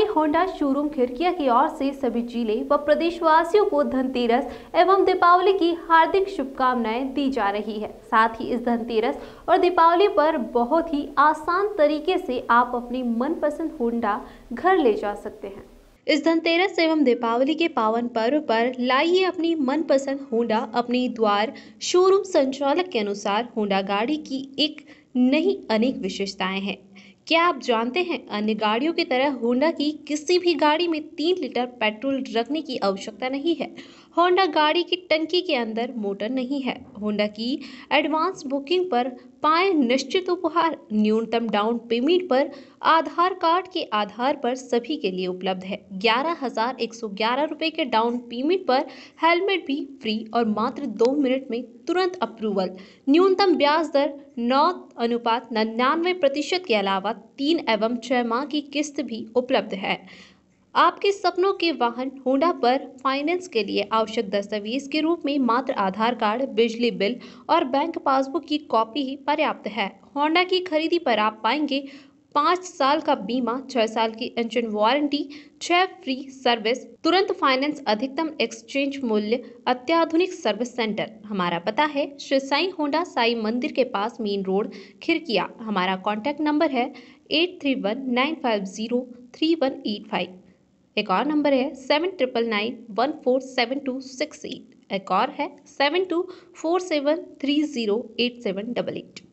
Sai Honda showroom खिड़किया की ओर से सभी जिले व प्रदेशवासियों को धनतेरस एवं दीपावली की हार्दिक शुभकामनाएं दी जा रही है साथ ही इस धनतेरस और दीपावली पर बहुत ही आसान तरीके से आप अपनी मनपसंद होंडा घर ले जा सकते हैं इस धनतेरस एवं दीपावली के पावन पर्व पर लाइए अपनी मनपसंद होंडा अपनी द्वार शोरूम संचालक के अनुसार होंडा गाड़ी की एक नहीं अनेक विशेषताएं हैं क्या आप जानते हैं अन्य गाड़ियों की तरह होंडा की किसी भी गाड़ी में तीन लीटर पेट्रोल रखने की आवश्यकता नहीं है होंडा गाड़ी की टंकी के अंदर मोटर नहीं है होंडा की एडवांस बुकिंग पर पाए निश्चित उपहार न्यूनतम डाउन पेमेंट पर आधार कार्ड के आधार पर सभी के लिए उपलब्ध है ग्यारह हजार एक सौ ग्यारह रुपए के डाउन पेमेंट पर हेलमेट भी फ्री और मात्र दो मिनट में तुरंत अप्रूवल न्यूनतम ब्याज दर नौ अनुपात नन्यानवे प्रतिशत के अलावा तीन एवं छह माह की किस्त भी उपलब्ध है आपके सपनों के वाहन होंडा पर फाइनेंस के लिए आवश्यक दस्तावेज के रूप में मात्र आधार कार्ड बिजली बिल और बैंक पासबुक की कॉपी ही पर्याप्त है होंडा की खरीदी पर आप पाएंगे पाँच साल का बीमा छः साल की इंजन वारंटी छः फ्री सर्विस तुरंत फाइनेंस अधिकतम एक्सचेंज मूल्य अत्याधुनिक सर्विस सेंटर हमारा पता है श्री साई होंडा साई मंदिर के पास मेन रोड खिरकिया हमारा कॉन्टैक्ट नंबर है eight three one nine five zero three one eight five एक और नंबर है seven triple nine one four seven two six eight एक और है seven two four seven three zero eight seven double eight